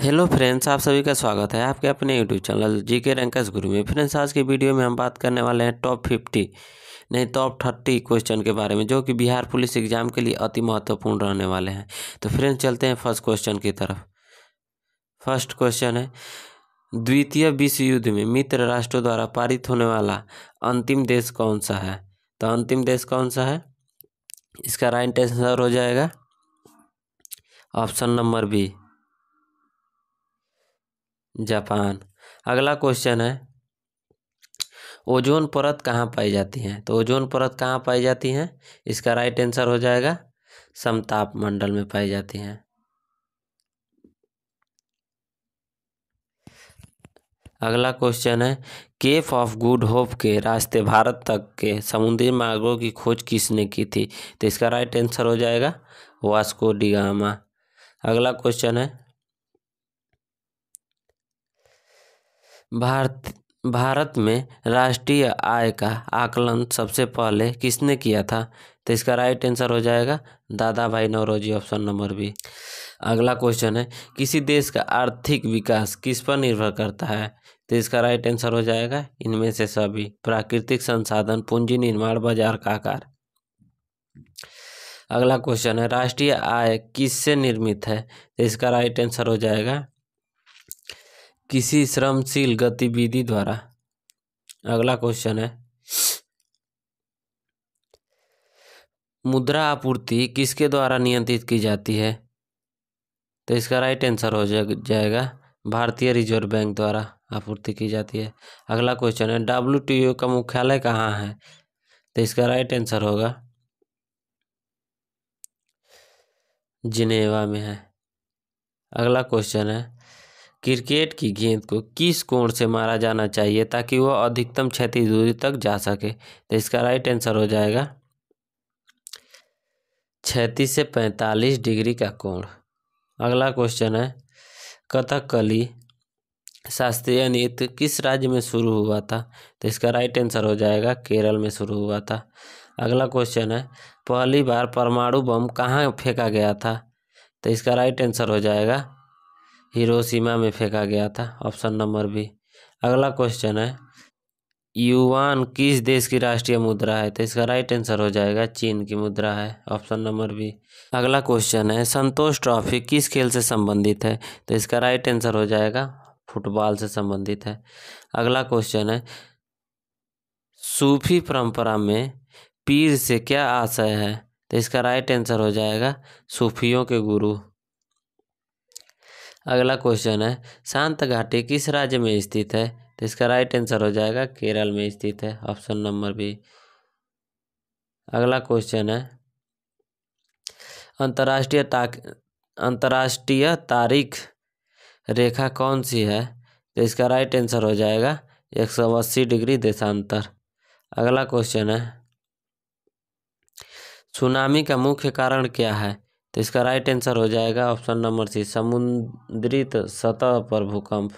hello friends आप सभी का स्वागत है आपके अपने यूट्यूब चैनल जी के रैंकर्स गुरु में फ्रेंड्स आज के वीडियो में हम बात करने वाले हैं टॉप फिफ्टी नहीं टॉप थर्टी क्वेश्चन के बारे में जो कि बिहार पुलिस एग्जाम के लिए अति महत्वपूर्ण रहने वाले हैं तो फ्रेंड्स चलते हैं फर्स्ट क्वेश्चन की तरफ फर्स्ट क्वेश्चन है द्वितीय विश्व युद्ध में मित्र राष्ट्रों द्वारा पारित होने वाला अंतिम देश कौन सा है तो अंतिम देश कौन सा है इसका राइट आंसर हो जाएगा ऑप्शन नंबर बी जापान अगला क्वेश्चन है ओजोन परत कहाँ पाई जाती है तो ओजोन परत कहाँ पाई जाती है इसका राइट आंसर हो जाएगा समताप मंडल में पाई जाती हैं अगला क्वेश्चन है केफ ऑफ गुड होप के रास्ते भारत तक के समुद्री मार्गों की खोज किसने की थी तो इसका राइट आंसर हो जाएगा वास्को डिगामा अगला क्वेश्चन है भारत भारत में राष्ट्रीय आय का आकलन सबसे पहले किसने किया था तो इसका राइट आंसर हो जाएगा Dada Bhai Naoroji option number B अगला क्वेश्चन है किसी देश का आर्थिक विकास किस पर निर्भर करता है तो इसका राइट आंसर हो जाएगा इनमें से सभी प्राकृतिक संसाधन पूंजी निर्माण बाजार का आकार अगला क्वेश्चन है राष्ट्रीय आय किससे निर्मित है तो इसका राइट आंसर हो जाएगा किसी श्रमशील गतिविधि द्वारा अगला क्वेश्चन है मुद्रा आपूर्ति किसके द्वारा नियंत्रित की जाती है तो इसका राइट आंसर हो जाएगा भारतीय रिजर्व बैंक द्वारा आपूर्ति की जाती है अगला क्वेश्चन है डब्ल्यू टी ओ का मुख्यालय कहाँ है तो इसका राइट आंसर होगा जिनेवा में है अगला क्वेश्चन है क्रिकेट की गेंद को किस कोण से मारा जाना चाहिए ताकि वह अधिकतम क्षति दूरी तक जा सके तो इसका राइट आंसर हो जाएगा छत्तीस से पैंतालीस डिग्री का कोण अगला क्वेश्चन है कथकली शास्त्रीय नृत्य किस राज्य में शुरू हुआ था तो इसका राइट आंसर हो जाएगा केरल में शुरू हुआ था अगला क्वेश्चन है पहली बार परमाणु बम कहाँ फेंका गया था तो इसका राइट आंसर हो जाएगा हिरोशिमा में फेंका गया था ऑप्शन नंबर बी अगला क्वेश्चन है युवान किस देश की राष्ट्रीय मुद्रा है तो इसका राइट आंसर हो जाएगा चीन की मुद्रा है ऑप्शन नंबर बी अगला क्वेश्चन है संतोष ट्रॉफी किस खेल से संबंधित है तो इसका राइट आंसर हो जाएगा फुटबॉल से संबंधित है अगला क्वेश्चन है सूफी परंपरा में पीर से क्या आशय है तो इसका राइट आंसर हो जाएगा सूफियों के गुरु अगला क्वेश्चन है शांत घाटी किस राज्य में स्थित है तो इसका राइट आंसर हो जाएगा केरल में स्थित है ऑप्शन नंबर बी अगला क्वेश्चन है अंतर्राष्ट्रीय अंतर्राष्ट्रीय तारीख रेखा कौन सी है तो इसका राइट आंसर हो जाएगा एक सौ अस्सी डिग्री देशांतर अगला क्वेश्चन है सुनामी का मुख्य कारण क्या है तो इसका राइट आंसर हो जाएगा ऑप्शन नंबर सी समुद्रित सतह पर भूकंप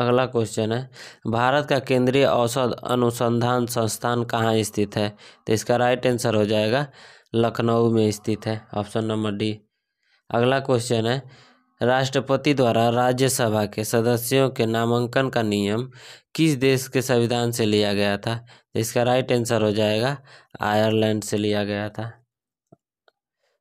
अगला क्वेश्चन है भारत का केंद्रीय औषध अनुसंधान संस्थान कहाँ स्थित है तो इसका राइट आंसर हो जाएगा लखनऊ में स्थित है ऑप्शन नंबर डी अगला क्वेश्चन है राष्ट्रपति द्वारा राज्यसभा के सदस्यों के नामांकन का नियम किस देश के संविधान से लिया गया था तो इसका राइट आंसर हो जाएगा आयरलैंड से लिया गया था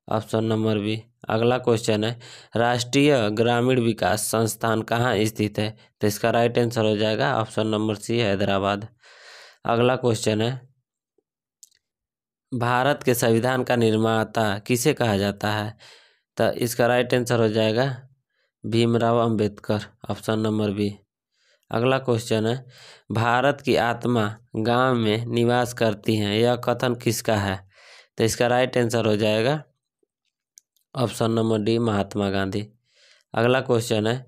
ऑप्शन नंबर बी अगला क्वेश्चन है राष्ट्रीय ग्रामीण विकास संस्थान कहाँ स्थित है तो इसका राइट आंसर हो जाएगा ऑप्शन नंबर सी हैदराबाद अगला क्वेश्चन है भारत के संविधान का निर्माता किसे कहा जाता है तो इसका राइट आंसर हो जाएगा Bhimrao Ambedkar option number B अगला क्वेश्चन है भारत की आत्मा गांव में निवास करती है यह कथन किसका है तो इसका राइट आंसर हो जाएगा option number D Mahatma Gandhi अगला क्वेश्चन है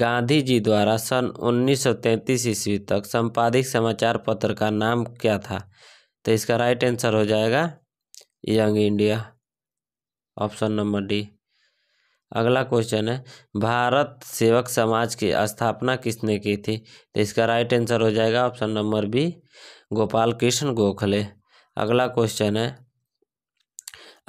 गांधी जी द्वारा सन 1933 ईस्वी तक संपादित समाचार पत्र का नाम क्या था तो इसका राइट आंसर हो जाएगा Young India option number D अगला क्वेश्चन है भारत सेवक समाज की स्थापना किसने की थी तो इसका राइट आंसर हो जाएगा option number B Gopal Krishna Gokhale अगला क्वेश्चन है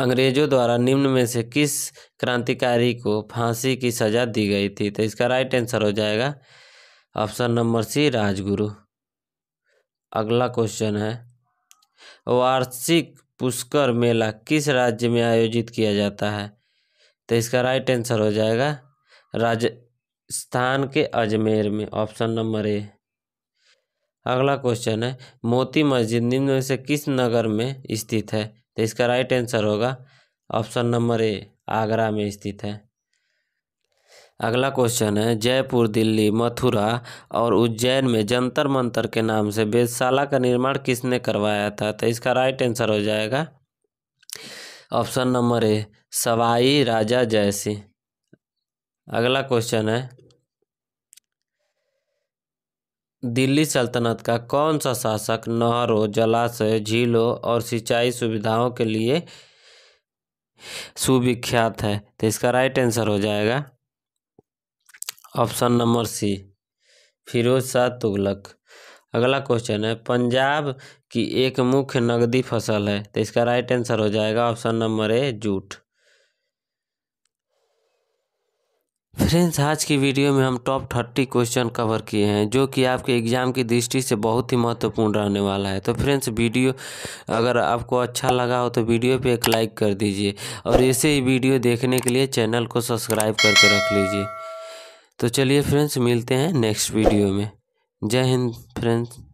अंग्रेजों द्वारा निम्न में से किस क्रांतिकारी को फांसी की सज़ा दी गई थी तो इसका राइट आंसर हो जाएगा ऑप्शन नंबर सी राजगुरु अगला क्वेश्चन है वार्षिक पुष्कर मेला किस राज्य में आयोजित किया जाता है तो इसका राइट आंसर हो जाएगा राजस्थान के अजमेर में ऑप्शन नंबर ए अगला क्वेश्चन है मोती मस्जिद निम्न में से किस नगर में स्थित है तो इसका राइट आंसर होगा ऑप्शन नंबर ए आगरा में स्थित है अगला क्वेश्चन है जयपुर दिल्ली मथुरा और उज्जैन में जंतर मंतर के नाम से वेदशाला का निर्माण किसने करवाया था तो इसका राइट आंसर हो जाएगा option number A Sawai Raja Jaisingh अगला क्वेश्चन है दिल्ली सल्तनत का कौन सा शासक नहरों जलाशय झीलों और सिंचाई सुविधाओं के लिए सुविख्यात है तो इसका राइट आंसर हो जाएगा option number C Firoz Shah Tughlaq अगला क्वेश्चन है पंजाब की एक मुख्य नगदी फसल है तो इसका राइट आंसर हो जाएगा option number A jute friends आज की वीडियो में हम टॉप थर्टी क्वेश्चन कवर किए हैं जो कि आपके एग्ज़ाम की दृष्टि से बहुत ही महत्वपूर्ण रहने वाला है तो फ्रेंड्स वीडियो अगर आपको अच्छा लगा हो तो वीडियो पे एक लाइक कर दीजिए और ऐसे ही वीडियो देखने के लिए चैनल को सब्सक्राइब करके रख लीजिए तो चलिए फ्रेंड्स मिलते हैं नेक्स्ट वीडियो में जय हिंद फ्रेंड्स